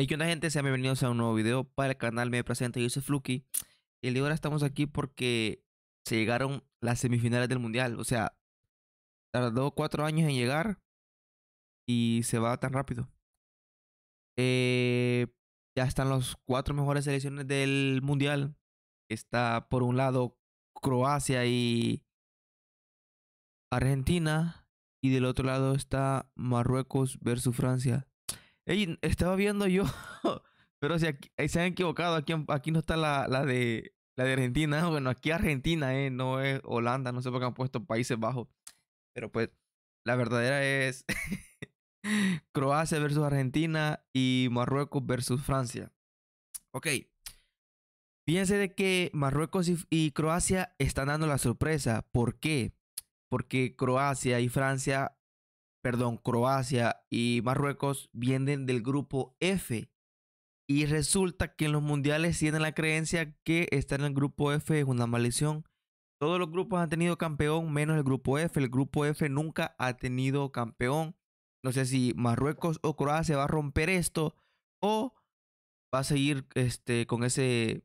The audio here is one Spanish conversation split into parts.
Hey, ¿qué onda gente? Sean bienvenidos a un nuevo video para el canal. Me presento, yo soy Fluky. Y el día de ahora estamos aquí porque se llegaron las semifinales del Mundial. O sea, tardó cuatro años en llegar y se va tan rápido. Eh, ya están las cuatro mejores selecciones del Mundial. Está por un lado Croacia y Argentina. Y del otro lado está Marruecos versus Francia. Ey, estaba viendo yo, pero si se han equivocado, aquí, aquí no está la, de, la de Argentina. Bueno, aquí Argentina, eh, no es Holanda, no sé por qué han puesto Países Bajos. Pero pues, la verdadera es Croacia versus Argentina y Marruecos versus Francia. Ok. Fíjense de que Marruecos y Croacia están dando la sorpresa. ¿Por qué? Porque Croacia y Francia perdón, Croacia y Marruecos vienen del grupo F. Y resulta que en los mundiales tienen la creencia que estar en el grupo F es una maldición. Todos los grupos han tenido campeón menos el grupo F. El grupo F nunca ha tenido campeón. No sé si Marruecos o Croacia va a romper esto o va a seguir este, con, ese,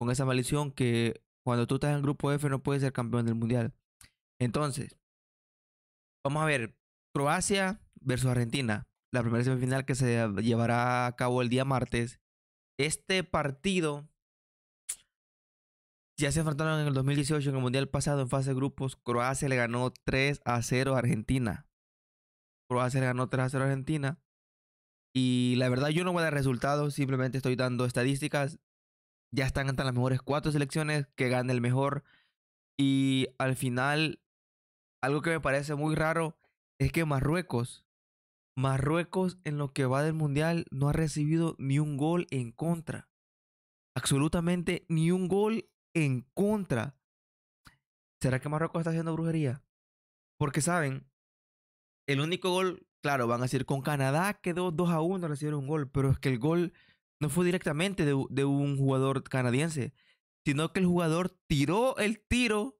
con esa maldición que cuando tú estás en el grupo F no puedes ser campeón del mundial. Entonces, vamos a ver, Croacia versus Argentina, la primera semifinal que se llevará a cabo el día martes. Este partido ya se enfrentaron en el 2018 en el Mundial pasado en fase de grupos. Croacia le ganó 3 a 0 a Argentina. Croacia le ganó 3 a 0 a Argentina. Y la verdad yo no voy a dar resultados, simplemente estoy dando estadísticas. Ya están entre las mejores cuatro selecciones, que gane el mejor. Y al final, algo que me parece muy raro es que Marruecos, Marruecos en lo que va del Mundial no ha recibido ni un gol en contra. Absolutamente ni un gol en contra. ¿Será que Marruecos está haciendo brujería? Porque saben, el único gol, claro, van a decir, con Canadá quedó 2 a 1, recibieron un gol, pero es que el gol no fue directamente de un jugador canadiense, sino que el jugador tiró el tiro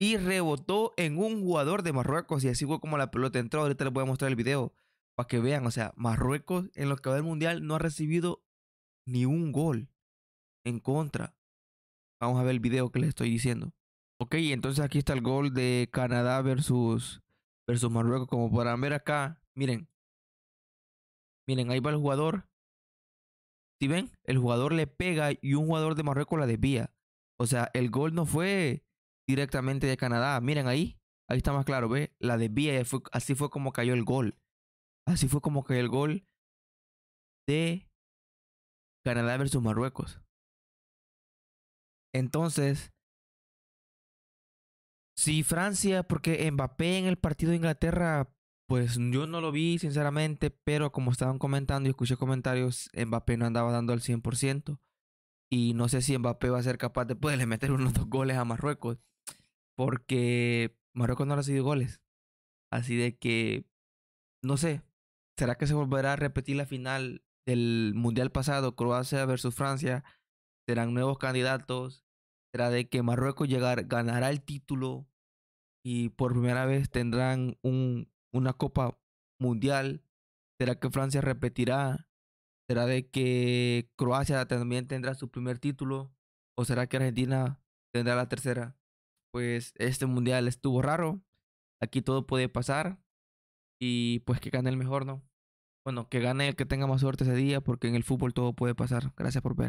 y rebotó en un jugador de Marruecos y así fue como la pelota entró. Ahorita les voy a mostrar el video para que vean. O sea, Marruecos en lo que va del mundial no ha recibido ni un gol en contra. Vamos a ver el video que les estoy diciendo. Ok, entonces aquí está el gol de Canadá versus, versus Marruecos. Como podrán ver acá, miren. Miren, ahí va el jugador. Si ven, el jugador le pega y un jugador de Marruecos la desvía. O sea, el gol no fue directamente de Canadá. Ah, miren ahí, ahí está más claro, ¿ves? La de así fue como cayó el gol. Así fue como cayó el gol de Canadá versus Marruecos. Entonces, si Francia, porque Mbappé en el partido de Inglaterra, pues yo no lo vi sinceramente, pero como estaban comentando y escuché comentarios, Mbappé no andaba dando al 100%. Y no sé si Mbappé va a ser capaz de poderle meter unos dos goles a Marruecos porque Marruecos no ha recibido goles. Así de que, no sé, ¿será que se volverá a repetir la final del Mundial pasado, Croacia versus Francia? ¿Serán nuevos candidatos? ¿Será de que Marruecos llegar, ganará el título y por primera vez tendrán un, una Copa Mundial? ¿Será que Francia repetirá? ¿Será de que Croacia también tendrá su primer título? ¿O será que Argentina tendrá la tercera? pues este mundial estuvo raro. Aquí todo puede pasar. Y pues que gane el mejor, ¿no? Bueno, que gane el que tenga más suerte ese día, porque en el fútbol todo puede pasar. Gracias por ver.